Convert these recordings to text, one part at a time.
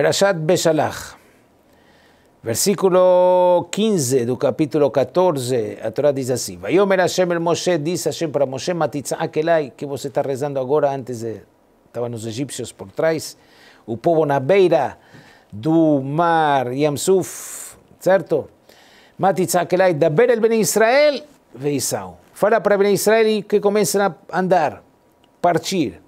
Perashat Beshalach, versículo 15 do capítulo 14, a Torá diz assim: Vaiomer Hashem el Moshe, diz Hashem para Moshe, Matitzá Akelai, que você está rezando agora, antes de. Estavam os egípcios por trás, o povo na beira do mar Yamsuf, certo? Matitzá da beira el Ben Israel, Veisau. Fala para Ben Israel e que comecem a andar, partir.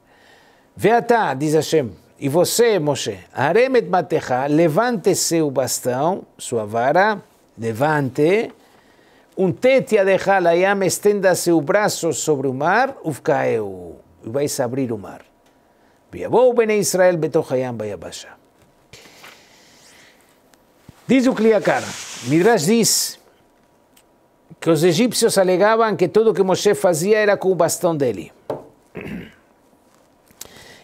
Vê diz Hashem, e você, Moshe, Aremet Matecha, levante seu bastão, sua vara, levante. Um tete a layam, estenda seu braço sobre o mar, ufkaeu. E vais abrir o mar. Viabou bene Israel betochayam abaixar. Diz o Kliakar, Midrash diz que os egípcios alegavam que tudo que Moshe fazia era com o bastão dele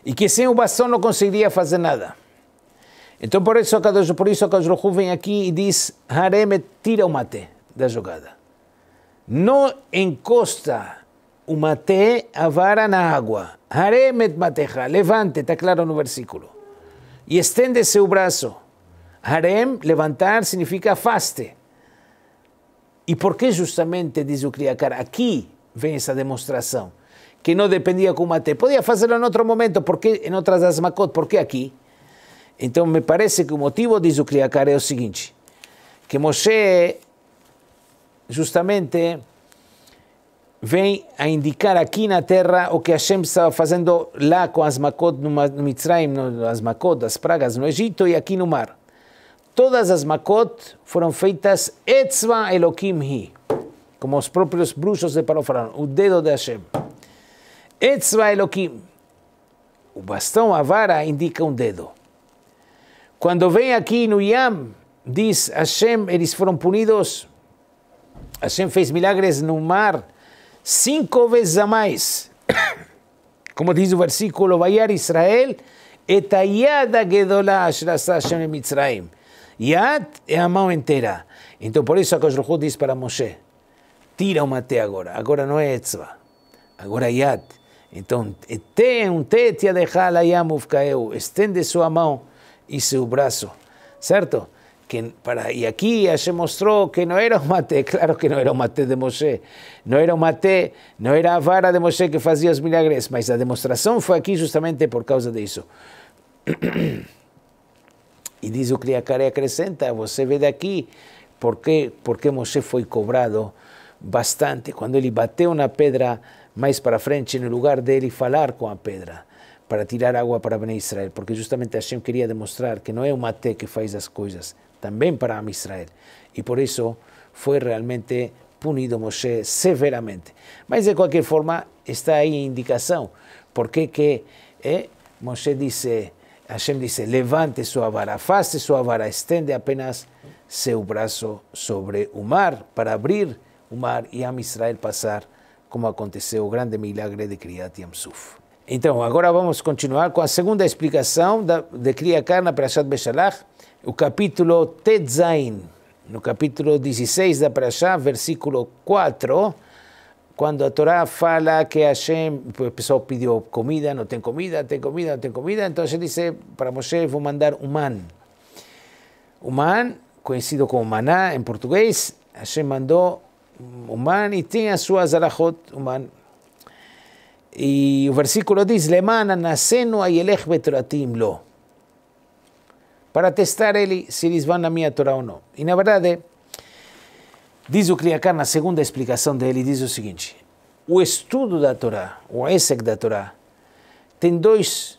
e que sem o bastão não conseguiria fazer nada. Então por isso Kadosh, por isso Kadosh vem aqui e diz, Haremet tira o mate da jogada. Não encosta o mate, a vara na água. Haremet mateja, levante, está claro no versículo. E estende seu braço. Harem, levantar, significa afaste. E por que justamente, diz o Criacar, aqui vem essa demonstração, que não dependia com o Maté. Podia fazê-lo em outro momento, porque em outras das Makot, porque aqui? Então me parece que o motivo o Kriakar, é o seguinte, que Moshe justamente vem a indicar aqui na terra o que Hashem estava fazendo lá com as Makot no Mitzrayim, as Makot, as pragas no Egito e aqui no mar. Todas as Makot foram feitas Etzva Elohim Hi como os próprios bruxos de Paró falaram, o dedo de Hashem. Etzva Elohim. O bastão, a vara, indica um dedo. Quando vem aqui no Yam, diz Hashem, eles foram punidos. Hashem fez milagres no mar cinco vezes a mais. Como diz o versículo, Vaiar Israel, etayada gedolah ashrasa Hashem Mitzrayim. Yad é a mão inteira. Então por isso a Koshruhu diz para Moshe, tira o maté agora, agora não é etzva, agora é yad. Então, tem um tete a deixar a estende sua mão e seu braço, certo? Que para, e aqui se mostrou que não era o maté, claro que não era o maté de Moshe, não era o maté, não era a vara de Moshe que fazia os milagres, mas a demonstração foi aqui justamente por causa disso. E diz o Criacare acrescenta, você vê daqui por que, por que Moshe foi cobrado bastante quando ele bateu na pedra mais para frente, no lugar dele falar com a pedra para tirar água para Bnei Israel, porque justamente Hashem queria demonstrar que não é o Mate que faz as coisas, também para Am Israel. E por isso foi realmente punido Moshe severamente. Mas de qualquer forma, está aí a indicação, porque que é, Moshe disse, Hashem disse, levante sua vara, afaste sua vara, estende apenas seu braço sobre o mar para abrir o mar e Am Israel passar, como aconteceu o grande milagre de Kriyat Yamsuf. Então, agora vamos continuar com a segunda explicação da, de Kriyakar na Parashat Beshalach, o capítulo Tetzain, no capítulo 16 da Parashat, versículo 4, quando a Torá fala que Hashem, o pessoal pediu comida, não tem comida, tem comida, não tem comida, então ele disse para Moshe, vou mandar um man. um man, conhecido como maná em português, Hashem mandou humana e tem as suas alahot humanas. E o versículo diz: Lemana nascenu a betratim lo. Para testar ele se eles vão na minha Torá ou não. E na verdade, diz o Kriakar na segunda explicação dele: diz o seguinte. O estudo da Torá, o Esek da Torá, tem dois,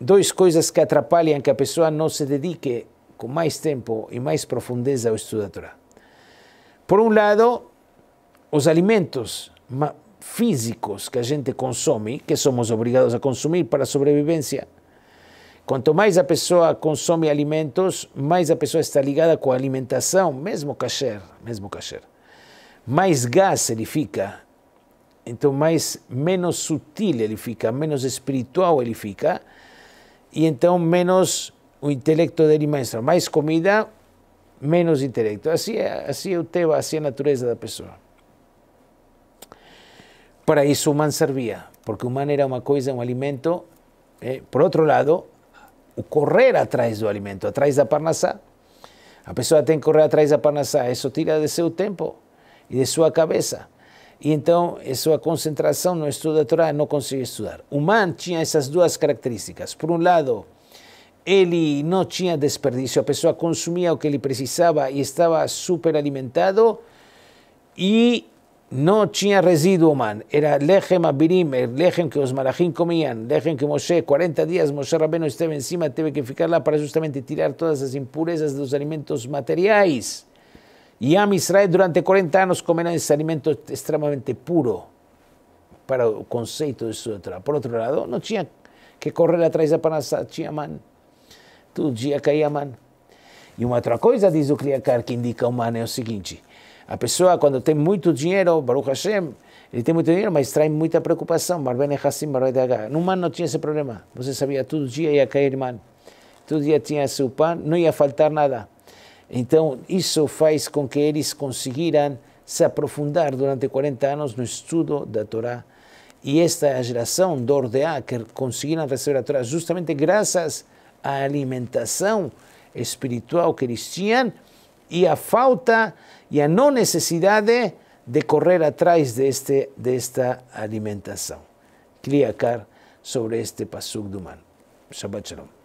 dois coisas que atrapalham que a pessoa não se dedique com mais tempo e mais profundeza ao estudo da Torá. Por um lado, os alimentos físicos que a gente consome, que somos obrigados a consumir para a sobrevivência. Quanto mais a pessoa consome alimentos, mais a pessoa está ligada com a alimentação, mesmo kasher, mesmo kasher. Mais gás ele fica, então mais menos sutil ele fica, menos espiritual ele fica, e então menos o intelecto dele mostra Mais comida, menos intelecto. Assim é, assim é o teba, assim é a natureza da pessoa. Para isso o humano servia, porque o humano era uma coisa, um alimento. Eh, por outro lado, o correr atrás do alimento, atrás da parnassá. A pessoa tem que correr atrás da parnassá, isso tira de seu tempo e de sua cabeça. E então, a sua concentração no estudo da Torá não consegue estudar. O humano tinha essas duas características. Por um lado, Eli no tenía desperdicio, a pessoa consumía o que le precisaba y estaba súper alimentado y no tinha residuo, man. Era lejem abirim, lejem que los marajín comían, lejem que Moshe, 40 días Moshe Rabbeinu esteve encima, encima, que ficarla para justamente tirar todas las impurezas de los alimentos materiales. Y Am Israel durante 40 años comerá ese alimento extremadamente puro para el conceito de otra. Por otro lado, no tenía que correr atrás de Panazá, tinha todo dia caía mano. E uma outra coisa, diz o Kriyakar, que indica o mano é o seguinte: a pessoa, quando tem muito dinheiro, Baruch Hashem, ele tem muito dinheiro, mas traz muita preocupação. Marben Hassim, Marben H. No mano não tinha esse problema. Você sabia, todo dia ia cair mano. Todo dia tinha seu pão, não ia faltar nada. Então, isso faz com que eles conseguiram se aprofundar durante 40 anos no estudo da Torá. E esta geração do Ordeá, que conseguiram receber a Torá justamente graças a alimentação espiritual cristã e a falta e a não necessidade de correr atrás deste, desta alimentação. Criacar sobre este Pasuk do Mano. Shabbat Shalom.